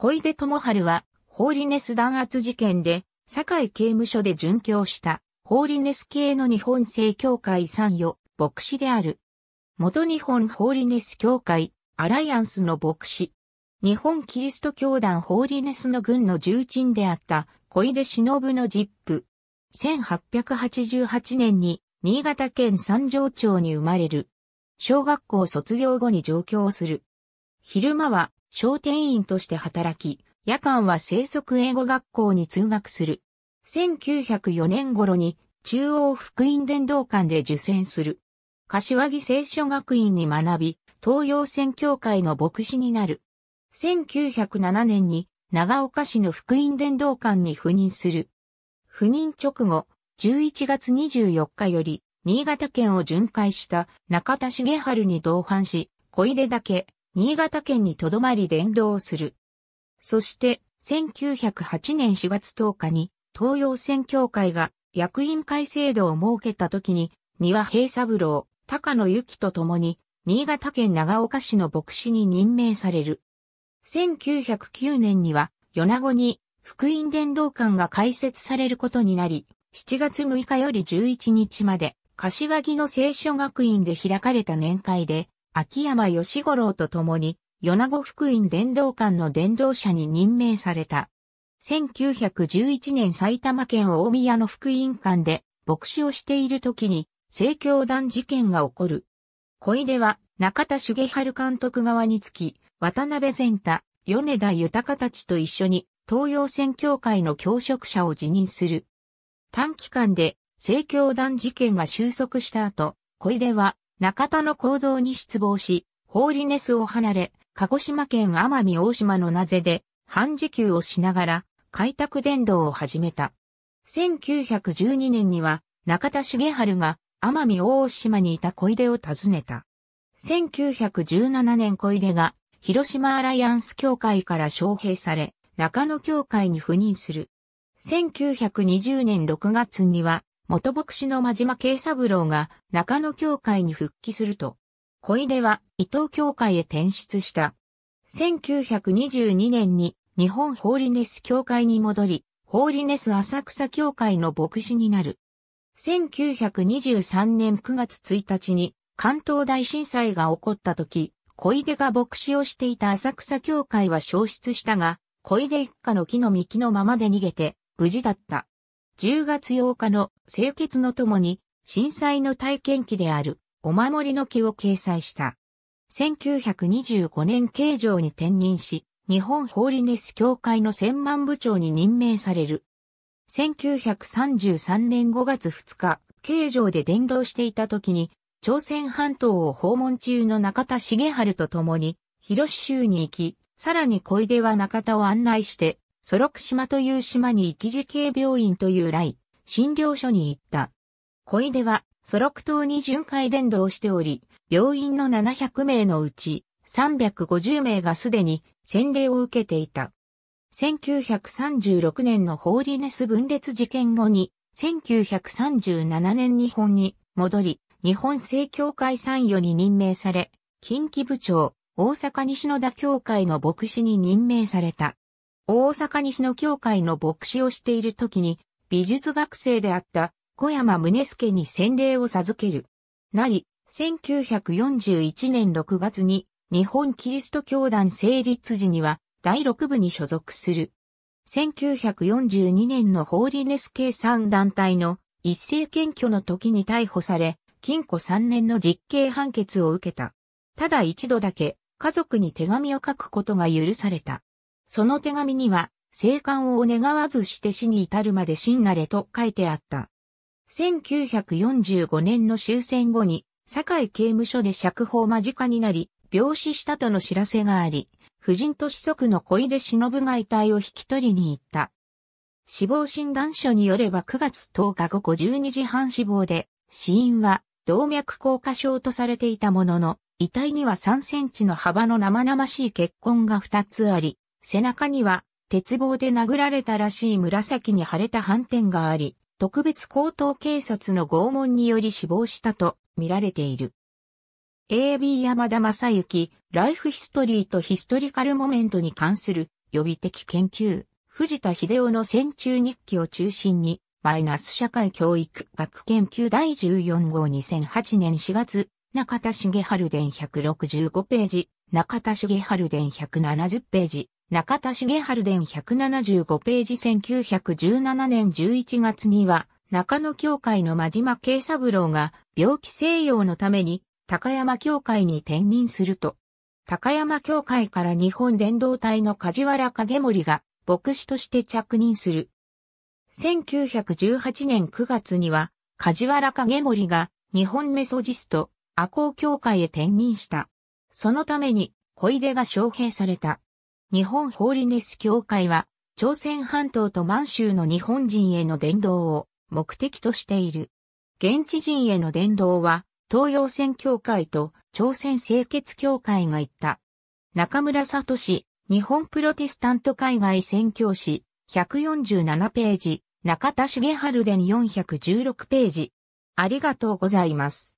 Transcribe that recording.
小出智春は、ホーリネス弾圧事件で、堺刑務所で殉教した、ホーリネス系の日本正教会参与、牧師である。元日本ホーリネス教会、アライアンスの牧師。日本キリスト教団ホーリネスの軍の重鎮であった小出忍のジップ。1888年に新潟県三条町に生まれる。小学校卒業後に上京する。昼間は商店員として働き、夜間は生息英語学校に通学する。1904年頃に中央福音伝道館で受選する。柏木聖書学院に学び、東洋宣教会の牧師になる。1907年に長岡市の福音伝道館に赴任する。赴任直後、11月24日より、新潟県を巡回した中田重春に同伴し、小出岳、新潟県にとどまり伝道する。そして、1908年4月10日に、東洋宣教会が役員会制度を設けた時に、三輪平三郎、高野由紀と共に、新潟県長岡市の牧師に任命される。1909年には、米子に福音伝道館が開設されることになり、7月6日より11日まで、柏木の聖書学院で開かれた年会で、秋山義五郎と共に、米子福音伝道館の伝道者に任命された。1911年埼玉県大宮の福音館で牧師をしている時に、聖教団事件が起こる。小出は中田茂春監督側につき、渡辺善太、米田豊たちと一緒に東洋宣教会の教職者を辞任する。短期間で聖教団事件が収束した後、小出は中田の行動に失望し、ホーリネスを離れ、鹿児島県奄美大島の名瀬で、半時給をしながら、開拓伝道を始めた。1912年には、中田重春が、奄美大島にいた小出を訪ねた。1917年小出が、広島アライアンス協会から招聘され、中野協会に赴任する。1920年6月には、元牧師の真島慶三郎が中野教会に復帰すると、小出は伊藤教会へ転出した。1922年に日本ホーリネス教会に戻り、ホーリネス浅草教会の牧師になる。1923年9月1日に関東大震災が起こった時、小出が牧師をしていた浅草教会は消失したが、小出一家の木の幹のままで逃げて無事だった。10月8日の清潔のともに震災の体験記であるお守りの記を掲載した。1925年刑城に転任し、日本ホーリネス協会の専門部長に任命される。1933年5月2日、刑城で伝道していた時に、朝鮮半島を訪問中の中田茂春と共に、広州に行き、さらに小出は中田を案内して、ソロク島という島に生き字系病院という来、診療所に行った。小出は、ソロク島に巡回伝道しており、病院の700名のうち、350名がすでに洗礼を受けていた。1936年のホーリネス分裂事件後に、1937年日本に戻り、日本正教会参与に任命され、近畿部長、大阪西野田教会の牧師に任命された。大阪西の教会の牧師をしている時に、美術学生であった小山宗助に洗礼を授ける。なり、1941年6月に日本キリスト教団成立時には第6部に所属する。1942年のホーリネス系三団体の一斉検挙の時に逮捕され、禁錮3年の実刑判決を受けた。ただ一度だけ家族に手紙を書くことが許された。その手紙には、生還を願わずして死に至るまで死になれと書いてあった。1945年の終戦後に、堺刑務所で釈放間近になり、病死したとの知らせがあり、夫人と子息の小出忍が遺体を引き取りに行った。死亡診断書によれば9月10日午後12時半死亡で、死因は動脈硬化症とされていたものの、遺体には3センチの幅の生々しい血痕が2つあり、背中には鉄棒で殴られたらしい紫に腫れた斑点があり、特別高等警察の拷問により死亡したと見られている。AB 山田正幸、ライフヒストリーとヒストリカルモメントに関する予備的研究、藤田秀夫の戦中日記を中心に、マイナス社会教育学研究第14号2008年4月、中田茂春伝165ページ、中田茂春伝170ページ、中田茂春伝175ページ1917年11月には、中野教会の真島慶三郎が病気西洋のために高山教会に転任すると、高山教会から日本伝道隊の梶原影森が牧師として着任する。1918年9月には、梶原影森が日本メソジスト、阿公教会へ転任した。そのために小出が招聘された。日本ホーリネス協会は、朝鮮半島と満州の日本人への伝道を目的としている。現地人への伝道は、東洋戦協会と朝鮮清潔協会が言った。中村聡、日本プロテスタント海外宣教師、147ページ、中田茂春伝416ページ。ありがとうございます。